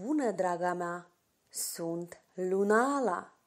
Bună, draga mea! Sunt Lunala!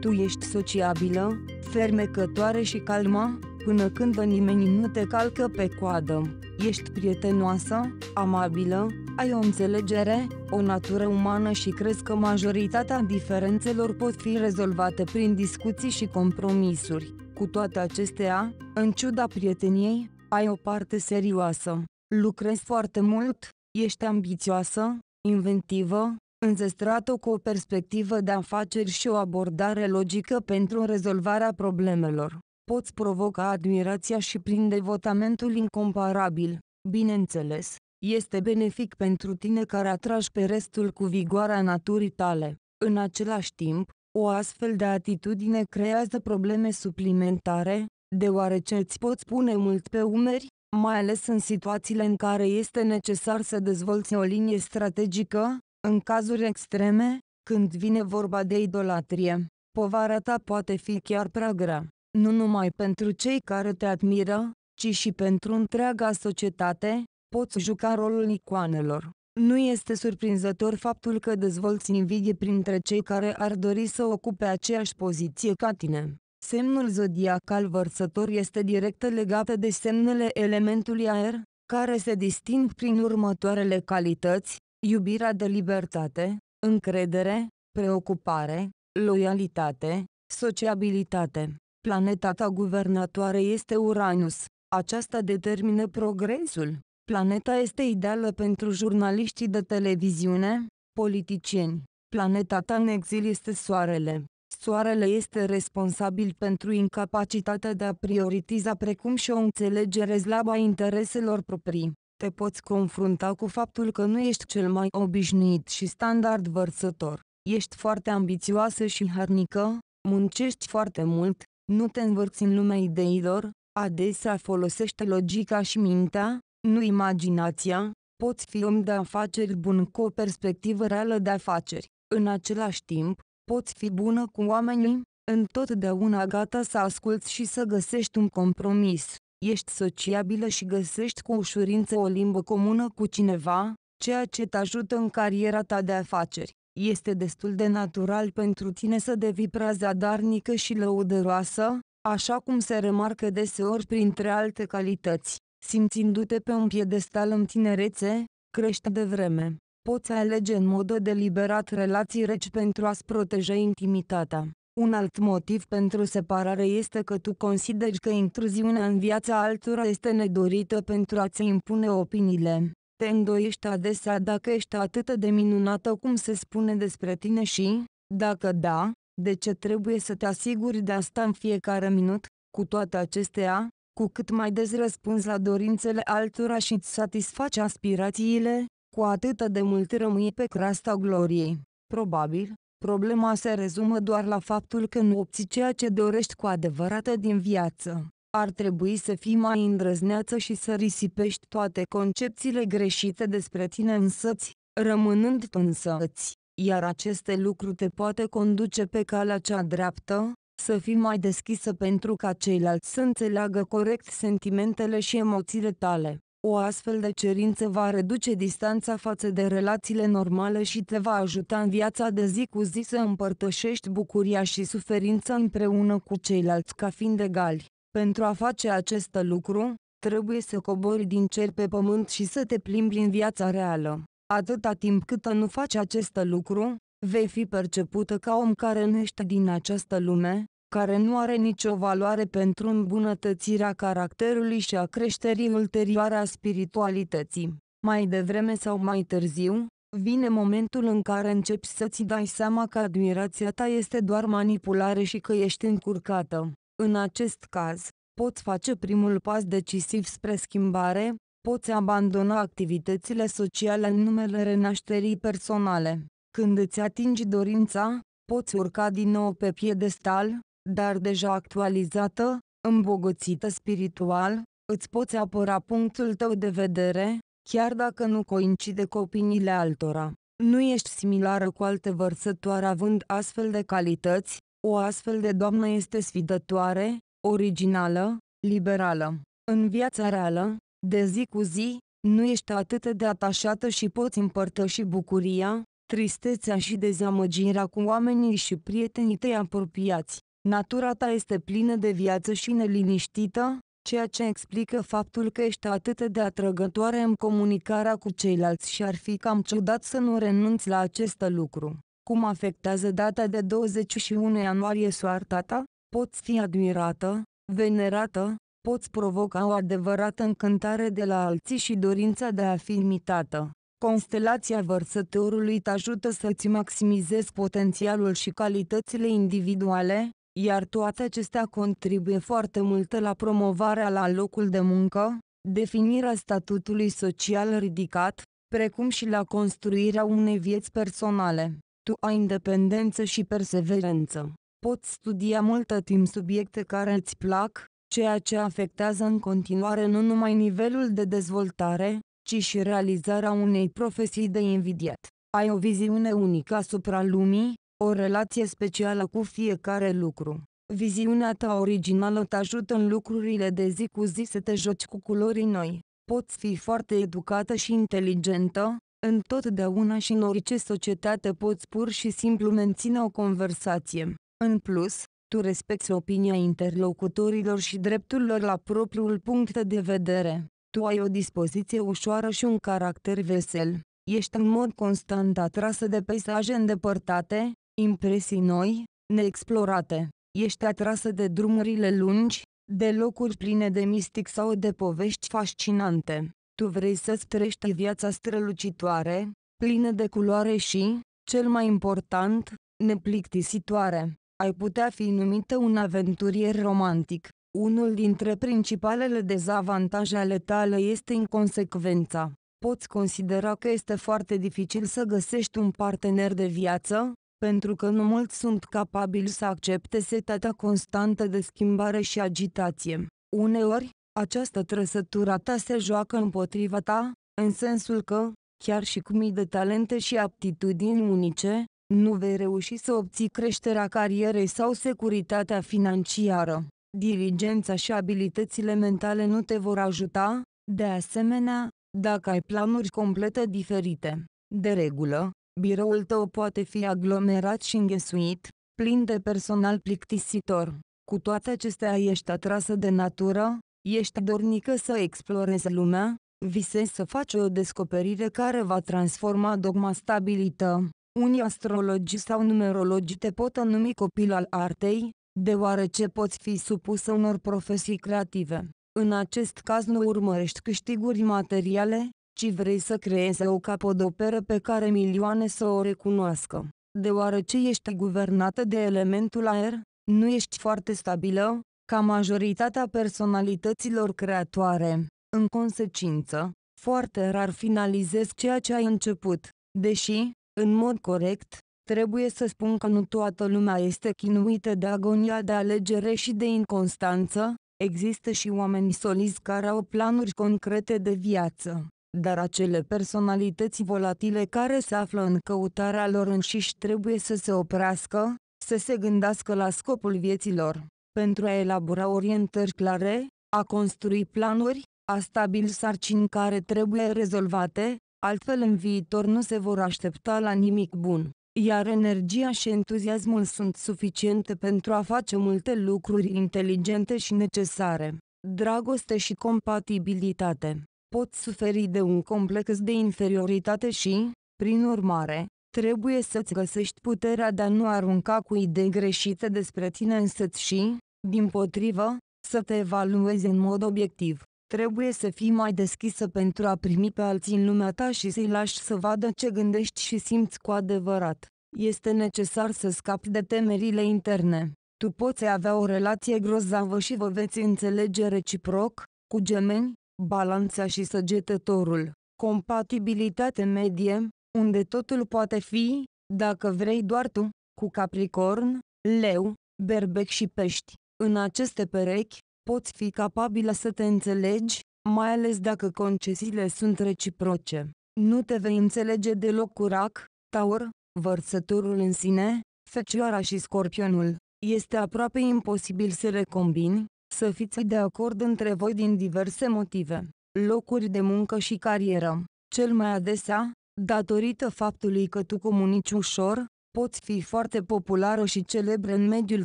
Tu ești sociabilă, fermecătoare și calma, până când nimeni nu te calcă pe coadă. Ești prietenoasă, amabilă, ai o înțelegere, o natură umană și crezi că majoritatea diferențelor pot fi rezolvate prin discuții și compromisuri. Cu toate acestea, în ciuda prieteniei, ai o parte serioasă. Lucrezi foarte mult, Ești ambițioasă, inventivă, înzestrată cu o perspectivă de afaceri și o abordare logică pentru rezolvarea problemelor. Poți provoca admirația și prin devotamentul incomparabil, bineînțeles, este benefic pentru tine care atragi pe restul cu vigoarea naturii tale. În același timp, o astfel de atitudine creează probleme suplimentare, deoarece îți poți pune mult pe umeri, mai ales în situațiile în care este necesar să dezvolți o linie strategică, în cazuri extreme, când vine vorba de idolatrie. Povara ta poate fi chiar prea grea, nu numai pentru cei care te admiră, ci și pentru întreaga societate, poți juca rolul icoanelor. Nu este surprinzător faptul că dezvolți invidie printre cei care ar dori să ocupe aceeași poziție ca tine. Semnul zodiacal vărsător este direct legat de semnele elementului aer, care se disting prin următoarele calități, iubirea de libertate, încredere, preocupare, loialitate, sociabilitate. Planeta ta guvernatoare este Uranus. Aceasta determină progresul. Planeta este ideală pentru jurnaliștii de televiziune, politicieni. Planeta ta în exil este Soarele. Soarele este responsabil pentru incapacitatea de a prioritiza precum și o înțelegere slabă a intereselor proprii. Te poți confrunta cu faptul că nu ești cel mai obișnuit și standard vărsător. Ești foarte ambițioasă și harnică, muncești foarte mult, nu te învârți în lumea ideilor, adesea folosește logica și mintea, nu imaginația, poți fi om de afaceri bun cu o perspectivă reală de afaceri. În același timp, poți fi bună cu oamenii, întotdeauna gata să asculți și să găsești un compromis, ești sociabilă și găsești cu ușurință o limbă comună cu cineva, ceea ce te ajută în cariera ta de afaceri. Este destul de natural pentru tine să devii prea zadarnică și lăudăroasă, așa cum se remarcă deseori printre alte calități, simțindu-te pe un piedestal în tinerețe, crește de vreme poți alege în mod deliberat relații reci pentru a-ți proteja intimitatea. Un alt motiv pentru separare este că tu consideri că intruziunea în viața altora este nedorită pentru a-ți impune opiniile. Te îndoiești adesea dacă ești atât de minunată cum se spune despre tine și, dacă da, de ce trebuie să te asiguri de asta în fiecare minut? Cu toate acestea, cu cât mai des răspunzi la dorințele altora și îți satisfaci aspirațiile, cu atât de mult rămâi pe crasta gloriei. Probabil, problema se rezumă doar la faptul că nu obții ceea ce dorești cu adevărat din viață. Ar trebui să fii mai îndrăzneață și să risipești toate concepțiile greșite despre tine însăți, rămânând tu însăți, iar aceste lucruri te poate conduce pe calea cea dreaptă, să fii mai deschisă pentru ca ceilalți să înțeleagă corect sentimentele și emoțiile tale. O astfel de cerință va reduce distanța față de relațiile normale și te va ajuta în viața de zi cu zi să împărtășești bucuria și suferința împreună cu ceilalți ca fiind egali. Pentru a face acest lucru, trebuie să cobori din cer pe pământ și să te plimbi în viața reală. Atâta timp cât nu faci acest lucru, vei fi percepută ca om care nu ești din această lume, care nu are nicio valoare pentru îmbunătățirea caracterului și a creșterii ulterioare a spiritualității. Mai devreme sau mai târziu, vine momentul în care începi să-ți dai seama că admirația ta este doar manipulare și că ești încurcată. În acest caz, poți face primul pas decisiv spre schimbare, poți abandona activitățile sociale în numele renașterii personale. Când îți atingi dorința, poți urca din nou pe piedestal, dar deja actualizată, îmbogățită spiritual, îți poți apăra punctul tău de vedere, chiar dacă nu coincide cu opiniile altora. Nu ești similară cu alte vărsătoare având astfel de calități, o astfel de doamnă este sfidătoare, originală, liberală. În viața reală, de zi cu zi, nu ești atât de atașată și poți împărtăși bucuria, tristețea și dezamăgirea cu oamenii și prietenii tăi apropiați. Natura ta este plină de viață și neliniștită, ceea ce explică faptul că ești atât de atrăgătoare în comunicarea cu ceilalți și ar fi cam ciudat să nu renunți la acest lucru. Cum afectează data de 21 ianuarie soarta ta? Poți fi admirată, venerată, poți provoca o adevărată încântare de la alții și dorința de a fi imitată. Constelația vărsătorului te ajută să-ți maximizezi potențialul și calitățile individuale, iar toate acestea contribuie foarte mult la promovarea la locul de muncă, definirea statutului social ridicat, precum și la construirea unei vieți personale. Tu ai independență și perseverență. Poți studia multă timp subiecte care îți plac, ceea ce afectează în continuare nu numai nivelul de dezvoltare, ci și realizarea unei profesii de invidiat. Ai o viziune unică asupra lumii, o relație specială cu fiecare lucru. Viziunea ta originală te ajută în lucrurile de zi cu zi să te joci cu culori noi. Poți fi foarte educată și inteligentă, întotdeauna și în orice societate poți pur și simplu menține o conversație. În plus, tu respecti opinia interlocutorilor și dreptul lor la propriul punct de vedere. Tu ai o dispoziție ușoară și un caracter vesel. Ești în mod constant atrasă de peisaje îndepărtate, impresii noi, neexplorate. Ești atrasă de drumurile lungi, de locuri pline de mistic sau de povești fascinante. Tu vrei să-ți trăiești viața strălucitoare, plină de culoare și, cel mai important, neplictisitoare. Ai putea fi numită un aventurier romantic. Unul dintre principalele dezavantaje ale tale este inconsecvența. Poți considera că este foarte dificil să găsești un partener de viață, pentru că nu mulți sunt capabili să accepte setatea constantă de schimbare și agitație. Uneori, această trăsătură ta se joacă împotriva ta, în sensul că, chiar și cu mii de talente și aptitudini unice, nu vei reuși să obții creșterea carierei sau securitatea financiară. Diligența și abilitățile mentale nu te vor ajuta, de asemenea, dacă ai planuri complete diferite. De regulă, biroul tău poate fi aglomerat și înghesuit, plin de personal plictisitor. Cu toate acestea ești atrasă de natură, ești dornică să explorezi lumea, visezi să faci o descoperire care va transforma dogma stabilită. Unii astrologi sau numerologi te pot numi copil al artei, deoarece poți fi supusă unor profesii creative. În acest caz nu urmărești câștiguri materiale, ci vrei să creezi o capodoperă pe care milioane să o recunoască. Deoarece ești guvernată de elementul aer, nu ești foarte stabilă, ca majoritatea personalităților creatoare. În consecință, foarte rar finalizez ceea ce ai început, deși, în mod corect, trebuie să spun că nu toată lumea este chinuită de agonia de alegere și de inconstanță, există și oameni solizi care au planuri concrete de viață dar acele personalități volatile care se află în căutarea lor înșiși trebuie să se oprească, să se gândească la scopul vieților, pentru a elabora orientări clare, a construi planuri, a stabili sarcini care trebuie rezolvate, altfel în viitor nu se vor aștepta la nimic bun, iar energia și entuziasmul sunt suficiente pentru a face multe lucruri inteligente și necesare, dragoste și compatibilitate pot suferi de un complex de inferioritate și, prin urmare, trebuie să-ți găsești puterea de a nu arunca cu idei greșite despre tine însăți și, din potrivă, să te evaluezi în mod obiectiv. Trebuie să fii mai deschisă pentru a primi pe alții în lumea ta și să-i lași să vadă ce gândești și simți cu adevărat. Este necesar să scapi de temerile interne. Tu poți avea o relație grozavă și vă veți înțelege reciproc, cu gemeni, balanța și săgetătorul, compatibilitate medie, unde totul poate fi, dacă vrei doar tu, cu Capricorn, Leu, Berbec și Pești. În aceste perechi, poți fi capabilă să te înțelegi, mai ales dacă concesiile sunt reciproce. Nu te vei înțelege deloc cu rac, taur, vărsătorul în sine, fecioara și scorpionul. Este aproape imposibil să recombini, să fiți de acord între voi din diverse motive, locuri de muncă și carieră. Cel mai adesea, datorită faptului că tu comunici ușor, poți fi foarte populară și celebră în mediul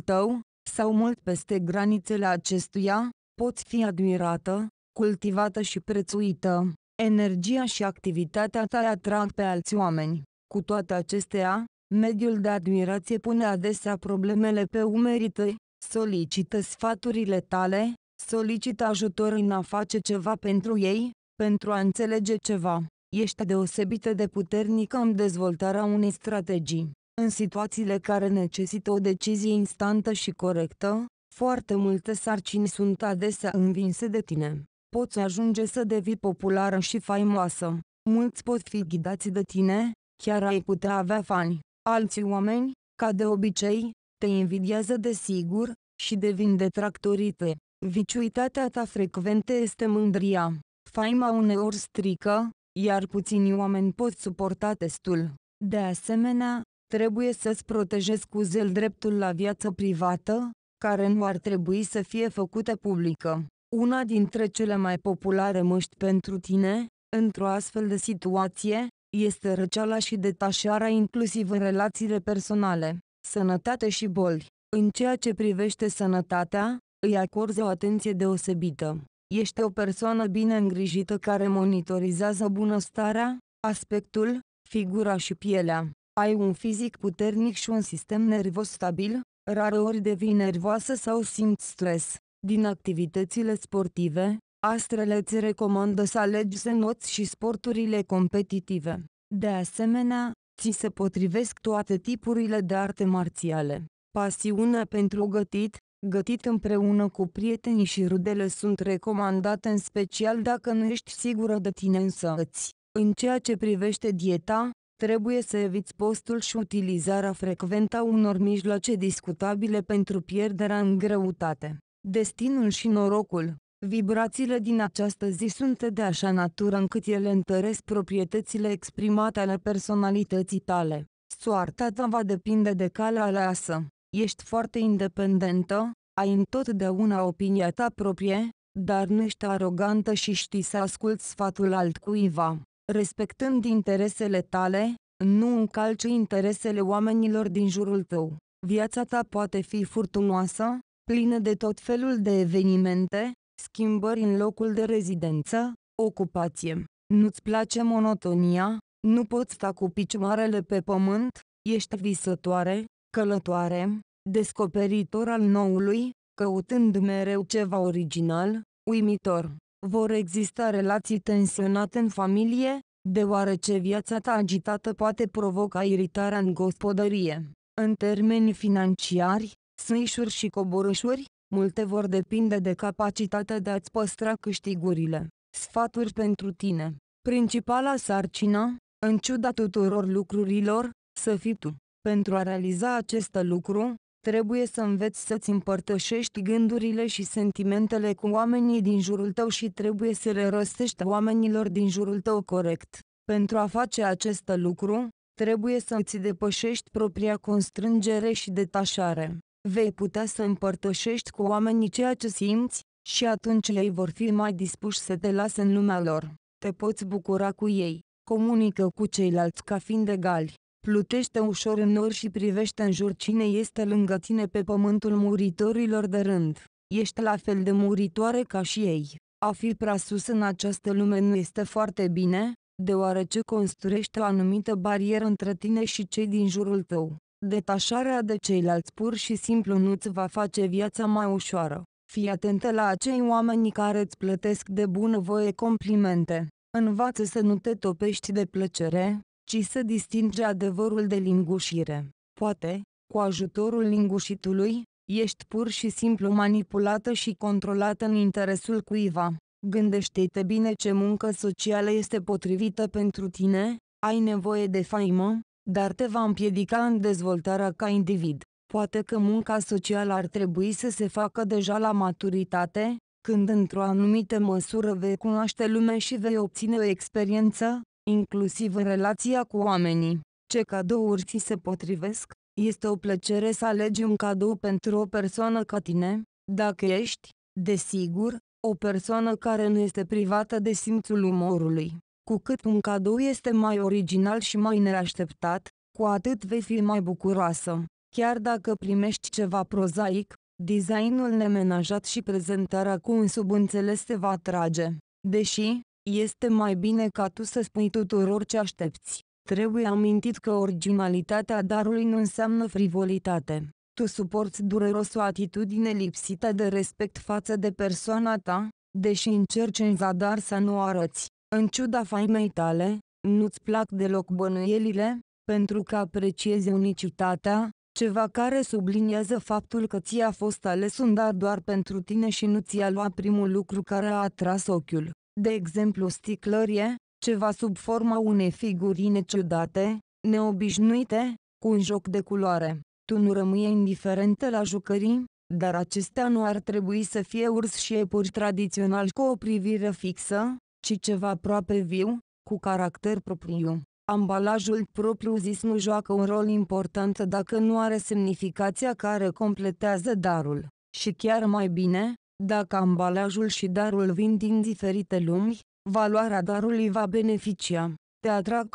tău, sau mult peste granițele acestuia, poți fi admirată, cultivată și prețuită. Energia și activitatea ta atrag pe alți oameni. Cu toate acestea, mediul de admirație pune adesea problemele pe umerii tăi, Solicită sfaturile tale, solicită ajutor în a face ceva pentru ei, pentru a înțelege ceva. Ești deosebită de puternică în dezvoltarea unei strategii. În situațiile care necesită o decizie instantă și corectă, foarte multe sarcini sunt adesea învinse de tine. Poți ajunge să devii populară și faimoasă. Mulți pot fi ghidați de tine, chiar ai putea avea fani. Alții oameni, ca de obicei, te invidiază desigur, și devin detractorite. Viciuitatea ta frecventă este mândria. Faima uneori strică, iar puțini oameni pot suporta testul. De asemenea, trebuie să-ți protejezi cu zel dreptul la viață privată, care nu ar trebui să fie făcută publică. Una dintre cele mai populare măști pentru tine, într-o astfel de situație, este răceala și detașarea inclusiv în relațiile personale. Sănătate și boli. În ceea ce privește sănătatea, îi acorzi o atenție deosebită. Ești o persoană bine îngrijită care monitorizează bunăstarea, aspectul, figura și pielea. Ai un fizic puternic și un sistem nervos stabil, rareori devii nervoasă sau simți stres. Din activitățile sportive, astrele îți recomandă să alegi senoți și sporturile competitive. De asemenea, Ți se potrivesc toate tipurile de arte marțiale. Pasiunea pentru gătit, gătit împreună cu prietenii și rudele sunt recomandate în special dacă nu ești sigură de tine însăți. În ceea ce privește dieta, trebuie să eviți postul și utilizarea frecventă a unor mijloace discutabile pentru pierderea în greutate. Destinul și norocul Vibrațiile din această zi sunt de așa natură încât ele întăresc proprietățile exprimate ale personalității tale. Soarta ta va depinde de calea aleasă. Ești foarte independentă, ai întotdeauna opinia ta proprie, dar nu ești arogantă și știi să asculți sfatul altcuiva. Respectând interesele tale, nu încalci interesele oamenilor din jurul tău. Viața ta poate fi furtunoasă, plină de tot felul de evenimente, schimbări în locul de rezidență, ocupație. Nu-ți place monotonia? Nu poți sta cu picioarele pe pământ? Ești visătoare, călătoare, descoperitor al noului, căutând mereu ceva original, uimitor. Vor exista relații tensionate în familie, deoarece viața ta agitată poate provoca iritarea în gospodărie. În termeni financiari, suișuri și coborâșuri, Multe vor depinde de capacitatea de a-ți păstra câștigurile. Sfaturi pentru tine. Principala sarcină, în ciuda tuturor lucrurilor, să fii tu. Pentru a realiza acest lucru, trebuie să înveți să-ți împărtășești gândurile și sentimentele cu oamenii din jurul tău și trebuie să le răstești oamenilor din jurul tău corect. Pentru a face acest lucru, trebuie să îți depășești propria constrângere și detașare vei putea să împărtășești cu oamenii ceea ce simți, și atunci ei vor fi mai dispuși să te lasă în lumea lor. Te poți bucura cu ei, comunică cu ceilalți ca fiind egali, plutește ușor în nori și privește în jur cine este lângă tine pe pământul muritorilor de rând. Ești la fel de muritoare ca și ei. A fi prea sus în această lume nu este foarte bine, deoarece construiește o anumită barieră între tine și cei din jurul tău. Detașarea de ceilalți pur și simplu nu ți va face viața mai ușoară. Fii atentă la acei oameni care îți plătesc de bunăvoie complimente. Învață să nu te topești de plăcere, ci să distingi adevărul de lingușire. Poate, cu ajutorul lingușitului, ești pur și simplu manipulată și controlată în interesul cuiva. Gândește-te bine ce muncă socială este potrivită pentru tine, ai nevoie de faimă, dar te va împiedica în dezvoltarea ca individ. Poate că munca socială ar trebui să se facă deja la maturitate, când într-o anumită măsură vei cunoaște lumea și vei obține o experiență, inclusiv în relația cu oamenii. Ce cadouri ți se potrivesc? Este o plăcere să alegi un cadou pentru o persoană ca tine, dacă ești, desigur, o persoană care nu este privată de simțul umorului. Cu cât un cadou este mai original și mai neașteptat, cu atât vei fi mai bucuroasă. Chiar dacă primești ceva prozaic, designul nemenajat și prezentarea cu un subînțeles te va atrage. Deși, este mai bine ca tu să spui tuturor ce aștepți. Trebuie amintit că originalitatea darului nu înseamnă frivolitate. Tu suporți dureros o atitudine lipsită de respect față de persoana ta, deși încerci în zadar să nu arăți. În ciuda faimei tale, nu-ți plac deloc bănuielile, pentru că apreciezi unicitatea, ceva care subliniază faptul că ți-a fost ales un dar doar pentru tine și nu ți-a luat primul lucru care a atras ochiul, de exemplu sticlărie, ceva sub forma unei figurine ciudate, neobișnuite, cu un joc de culoare. Tu nu rămâi indiferentă la jucării, dar acestea nu ar trebui să fie urs și epuri tradițional cu o privire fixă, ci ceva aproape viu, cu caracter propriu. Ambalajul propriu-zis nu joacă un rol important dacă nu are semnificația care completează darul. Și chiar mai bine, dacă ambalajul și darul vin din diferite lumi, valoarea darului va beneficia. Te atrag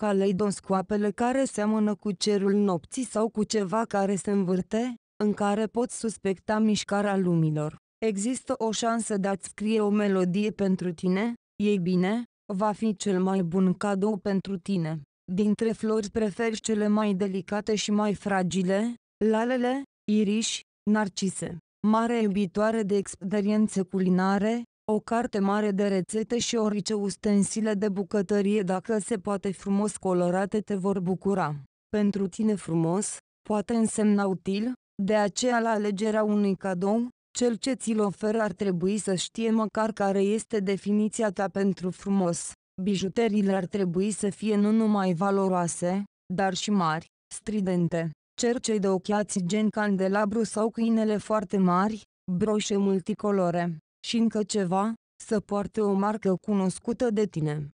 scoapele care seamănă cu cerul nopții sau cu ceva care se învârte, în care poți suspecta mișcarea lumilor. Există o șansă de a-ți scrie o melodie pentru tine, ei bine, va fi cel mai bun cadou pentru tine. Dintre flori preferi cele mai delicate și mai fragile, lalele, iriși, narcise. Mare iubitoare de experiențe culinare, o carte mare de rețete și orice ustensile de bucătărie dacă se poate frumos colorate te vor bucura. Pentru tine frumos, poate însemna util, de aceea la alegerea unui cadou, cel ce ți-l ofer ar trebui să știe măcar care este definiția ta pentru frumos. Bijuteriile ar trebui să fie nu numai valoroase, dar și mari, stridente. Cercei de ochiați gen candelabru sau câinele foarte mari, broșe multicolore. Și încă ceva, să poarte o marcă cunoscută de tine.